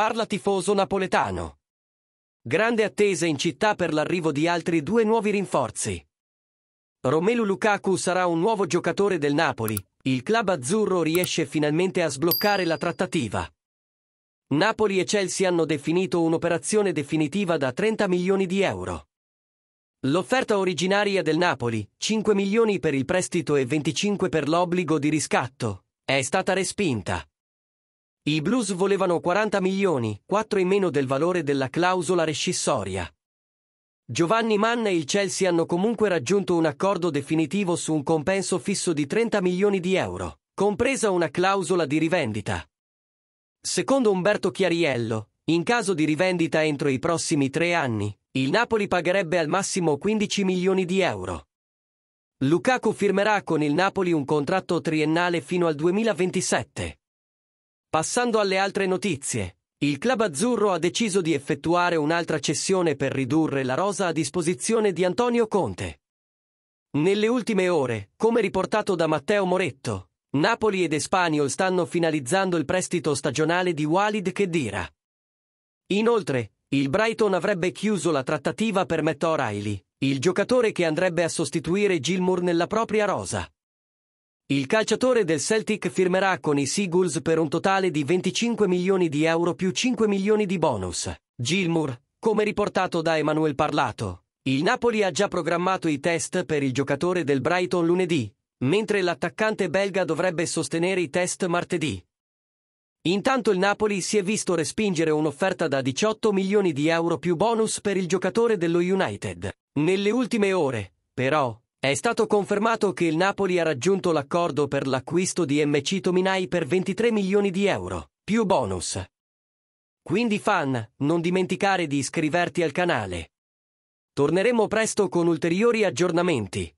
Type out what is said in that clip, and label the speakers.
Speaker 1: Parla tifoso napoletano. Grande attesa in città per l'arrivo di altri due nuovi rinforzi. Romelu Lukaku sarà un nuovo giocatore del Napoli. Il club azzurro riesce finalmente a sbloccare la trattativa. Napoli e Chelsea hanno definito un'operazione definitiva da 30 milioni di euro. L'offerta originaria del Napoli, 5 milioni per il prestito e 25 per l'obbligo di riscatto, è stata respinta. I Blues volevano 40 milioni, 4 in meno del valore della clausola rescissoria. Giovanni Mann e il Chelsea hanno comunque raggiunto un accordo definitivo su un compenso fisso di 30 milioni di euro, compresa una clausola di rivendita. Secondo Umberto Chiariello, in caso di rivendita entro i prossimi tre anni, il Napoli pagherebbe al massimo 15 milioni di euro. Lukaku firmerà con il Napoli un contratto triennale fino al 2027. Passando alle altre notizie. Il club azzurro ha deciso di effettuare un'altra cessione per ridurre la rosa a disposizione di Antonio Conte. Nelle ultime ore, come riportato da Matteo Moretto, Napoli ed Espanyol stanno finalizzando il prestito stagionale di Walid Kedira. Inoltre, il Brighton avrebbe chiuso la trattativa per Matt O'Reilly, il giocatore che andrebbe a sostituire Gilmour nella propria rosa. Il calciatore del Celtic firmerà con i Seagulls per un totale di 25 milioni di euro più 5 milioni di bonus. Gilmour, come riportato da Emanuel Parlato, il Napoli ha già programmato i test per il giocatore del Brighton lunedì, mentre l'attaccante belga dovrebbe sostenere i test martedì. Intanto il Napoli si è visto respingere un'offerta da 18 milioni di euro più bonus per il giocatore dello United. Nelle ultime ore, però, è stato confermato che il Napoli ha raggiunto l'accordo per l'acquisto di MC Tominai per 23 milioni di euro, più bonus. Quindi fan, non dimenticare di iscriverti al canale. Torneremo presto con ulteriori aggiornamenti.